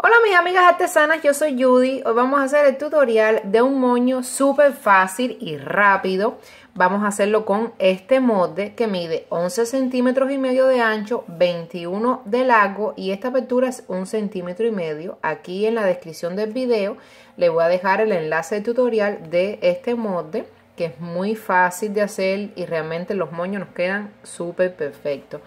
Hola mis amigas artesanas, yo soy Judy. Hoy vamos a hacer el tutorial de un moño súper fácil y rápido. Vamos a hacerlo con este molde que mide 11 centímetros y medio de ancho, 21 de largo y esta apertura es 1 centímetro y medio. Aquí en la descripción del video le voy a dejar el enlace de tutorial de este molde que es muy fácil de hacer y realmente los moños nos quedan súper perfectos.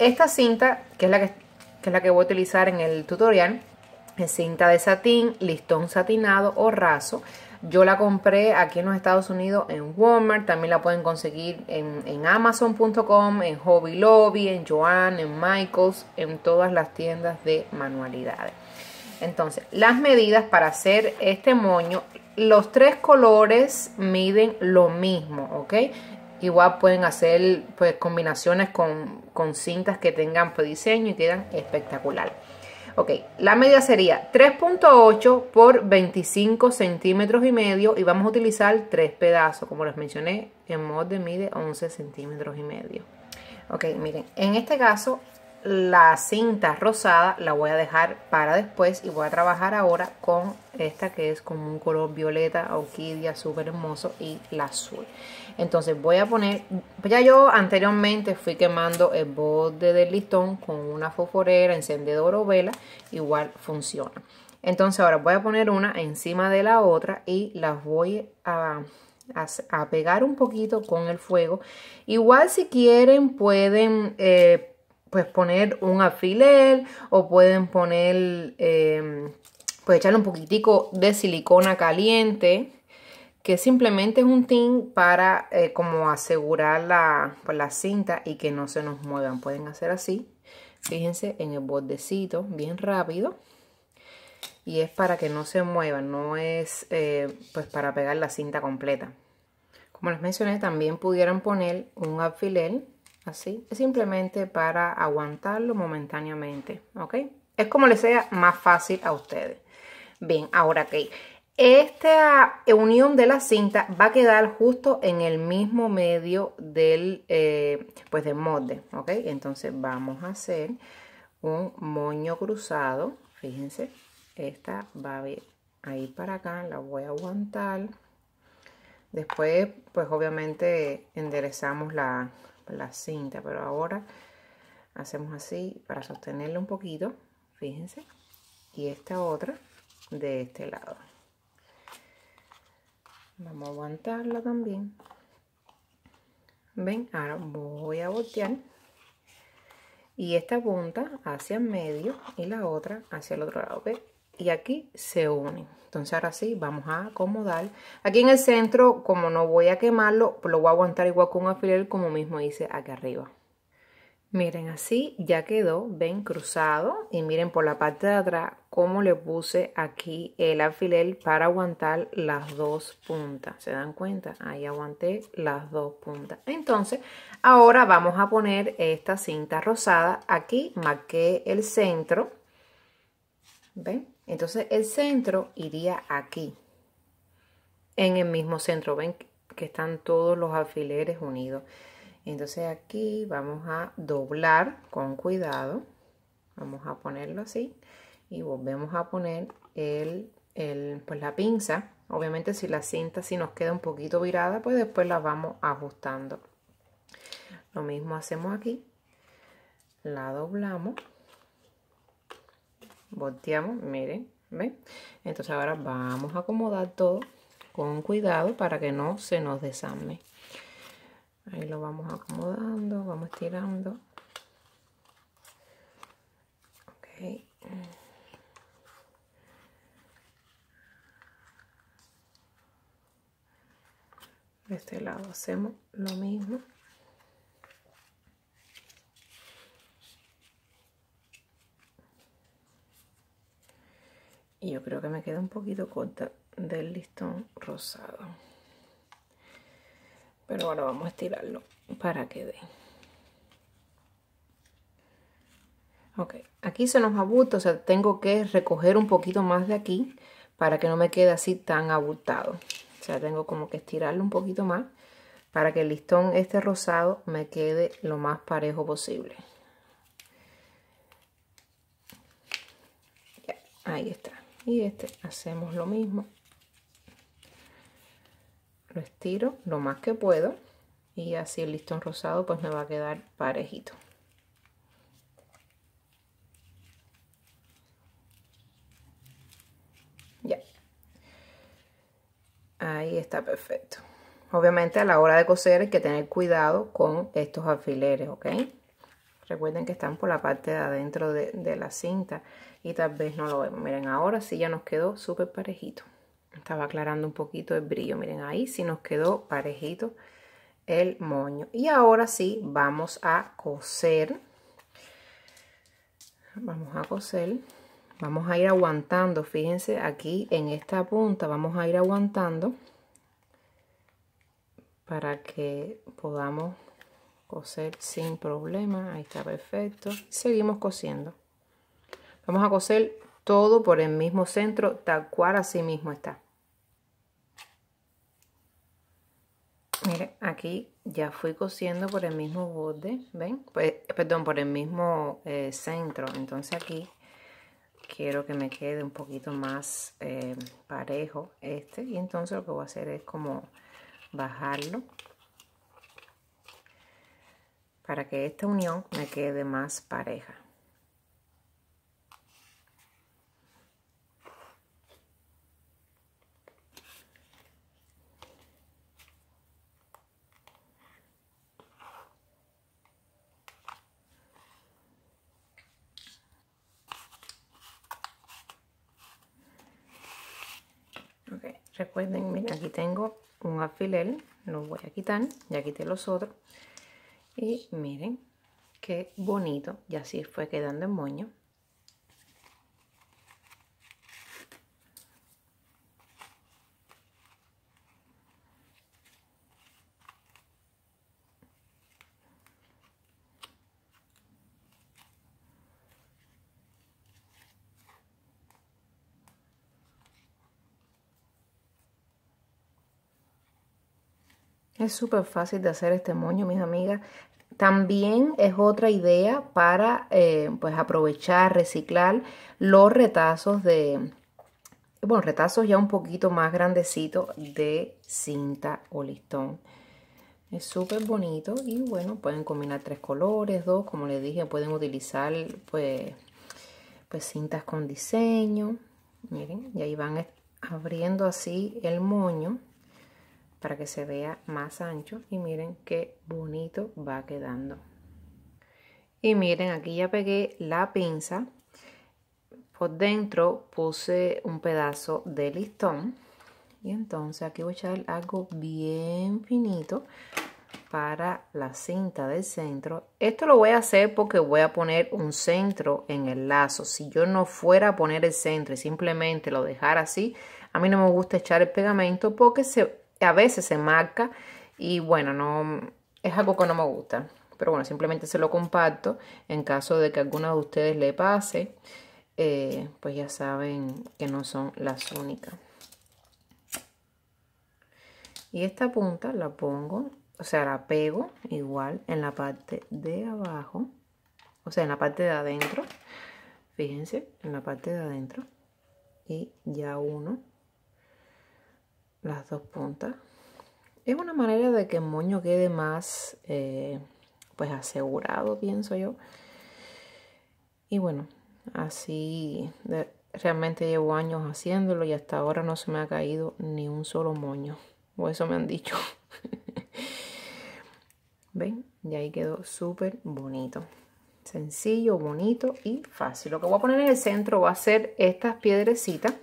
Esta cinta, que es la que es la que voy a utilizar en el tutorial, cinta de satín, listón satinado o raso. Yo la compré aquí en los Estados Unidos en Walmart, también la pueden conseguir en, amazon.com, en Hobby Lobby, en Joann, en Michaels, en todas las tiendas de manualidades. Entonces, las medidas para hacer este moño, los tres colores miden lo mismo, ¿ok? Igual pueden hacer pues combinaciones con, cintas que tengan pues, diseño y quedan espectacular. Ok, la media sería 3.8 por 25 centímetros y medio y vamos a utilizar tres pedazos, como les mencioné, el de mide 11 centímetros y medio. Ok, miren, en este caso la cinta rosada la voy a dejar para después y voy a trabajar ahora con esta que es como un color violeta, orquídea, súper hermoso y la azul. Entonces voy a poner, ya yo anteriormente fui quemando el borde del listón con una foforera, encendedor o vela, igual funciona. Entonces ahora voy a poner una encima de la otra y las voy a pegar un poquito con el fuego. Igual si quieren pueden eh, pues poner un alfiler o pueden poner, eh, pues echarle un poquitico de silicona caliente que simplemente es un tin para eh, como asegurar pues, la, cinta y que no se nos muevan. Pueden hacer así, fíjense en el bordecito, bien rápido. Y es para que no se muevan, no es eh, pues para pegar la cinta completa. Como les mencioné, también pudieran poner un alfiler así, es simplemente para aguantarlo momentáneamente, ¿ok? Es como le sea más fácil a ustedes. Bien, ahora que esta unión de la cinta va a quedar justo en el mismo medio del, eh, pues del molde, ¿ok? Entonces vamos a hacer un moño cruzado, fíjense, esta va a ir para acá, la voy a aguantar. Después, pues obviamente enderezamos la, la cinta, pero ahora hacemos así para sostenerlo un poquito, fíjense, y esta otra de este lado. Vamos a aguantarla también. Ven, ahora voy a voltear y esta punta hacia el medio y la otra hacia el otro lado, ¿ves? y aquí se une Entonces ahora sí, vamos a acomodar. Aquí en el centro, como no voy a quemarlo, lo voy a aguantar igual con un alfiler como mismo hice aquí arriba. Miren, así ya quedó, ven, cruzado. Y miren por la parte de atrás cómo le puse aquí el alfiler para aguantar las dos puntas. ¿Se dan cuenta? Ahí aguanté las dos puntas. Entonces, ahora vamos a poner esta cinta rosada. Aquí marqué el centro. ¿Ven? Entonces el centro iría aquí, en el mismo centro. Ven que están todos los alfileres unidos. Entonces aquí vamos a doblar con cuidado. Vamos a ponerlo así y volvemos a poner el, pues la pinza. Obviamente si la cinta si nos queda un poquito virada, pues después la vamos ajustando. Lo mismo hacemos aquí. La doblamos volteamos, miren, ¿ven? Entonces ahora vamos a acomodar todo con cuidado para que no se nos desarme. Ahí lo vamos acomodando, vamos estirando Ok. De este lado hacemos lo mismo. y yo creo que me queda un poquito corta del listón rosado pero bueno, vamos a estirarlo para que dé ok aquí se nos abulta o sea tengo que recoger un poquito más de aquí para que no me quede así tan abultado o sea tengo como que estirarlo un poquito más para que el listón este rosado me quede lo más parejo posible Ahí está y este hacemos lo mismo lo estiro lo más que puedo y así el listón rosado pues me va a quedar parejito ya ahí está perfecto obviamente a la hora de coser hay que tener cuidado con estos alfileres ok Recuerden que están por la parte de adentro de, la cinta y tal vez no lo vemos. Miren, ahora sí ya nos quedó súper parejito. Estaba aclarando un poquito el brillo. Miren, ahí sí nos quedó parejito el moño. Y ahora sí vamos a coser. Vamos a coser. Vamos a ir aguantando. Fíjense aquí en esta punta vamos a ir aguantando para que podamos coser sin problema ahí está perfecto seguimos cosiendo vamos a coser todo por el mismo centro tal cual así mismo está Mire, aquí ya fui cosiendo por el mismo borde, ¿ven? Pues, perdón, por el mismo eh, centro. Entonces aquí quiero que me quede un poquito más eh, parejo este. Y entonces lo que voy a hacer es como bajarlo para que esta unión me quede más pareja. Recuerden, miren, aquí tengo un alfiler, lo voy a quitar, ya quité los otros y miren qué bonito, y así fue quedando el moño. Es súper fácil de hacer este moño, mis amigas. También es otra idea para eh, pues, aprovechar, reciclar los retazos de, bueno, retazos ya un poquito más grandecitos de cinta o listón. Es súper bonito y bueno, pueden combinar tres colores, dos, como les dije, pueden utilizar pues, pues cintas con diseño. Miren, y ahí van abriendo así el moño para que se vea más ancho y miren qué bonito va quedando y miren aquí ya pegué la pinza por dentro puse un pedazo de listón y entonces aquí voy a echar algo bien finito para la cinta del centro. Esto lo voy a hacer porque voy a poner un centro en el lazo. Si yo no fuera a poner el centro y simplemente lo dejara así, a mí no me gusta echar el pegamento porque se a veces se marca y bueno, no es algo que no me gusta. Pero bueno, simplemente se lo comparto en caso de que alguno de ustedes le pase. Eh, pues ya saben que no son las únicas. Y esta punta la pongo, o sea, la pego igual en la parte de abajo, o sea, en la parte de adentro. Fíjense, en la parte de adentro. Y ya uno las dos puntas. Es una manera de que el moño quede más eh, pues asegurado, pienso yo. Y bueno, así realmente llevo años haciéndolo y hasta ahora no se me ha caído ni un solo moño. O eso me han dicho. ¿Ven? Y ahí quedó súper bonito. Sencillo, bonito y fácil. Lo que voy a poner en el centro va a ser estas piedrecitas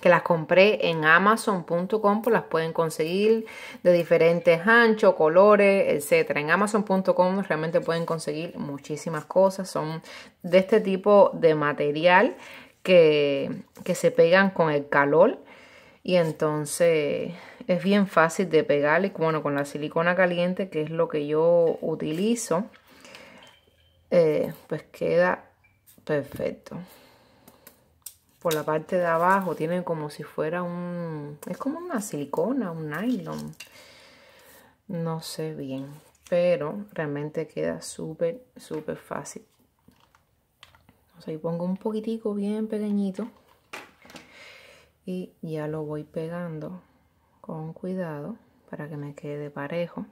que las compré en amazon.com, pues las pueden conseguir de diferentes anchos, colores, etcétera. En amazon.com realmente pueden conseguir muchísimas cosas, son de este tipo de material que, que se pegan con el calor y entonces es bien fácil de pegar y bueno con la silicona caliente que es lo que yo utilizo eh, pues queda perfecto por la parte de abajo tienen como si fuera un... Es como una silicona, un nylon. No sé bien, pero realmente queda súper, súper fácil. O pongo un poquitico bien pequeñito y ya lo voy pegando con cuidado para que me quede parejo.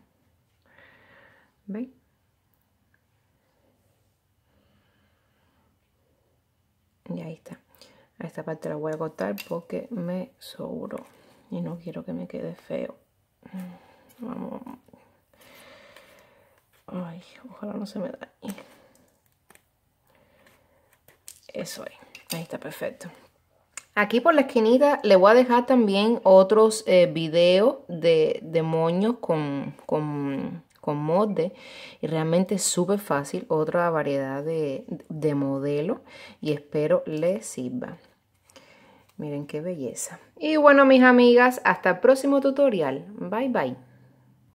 ¿Veis? Y ahí está. A esta parte la voy a cortar porque me sobro Y no quiero que me quede feo. Vamos. Ay, ojalá no se me da Eso ahí, Ahí está perfecto. Aquí por la esquinita le voy a dejar también otros eh, videos de, de moños con, con, molde. Y realmente es súper fácil. Otra variedad de, de modelo. Y espero les sirva. Miren qué belleza. Y bueno, mis amigas, hasta el próximo tutorial. Bye, bye.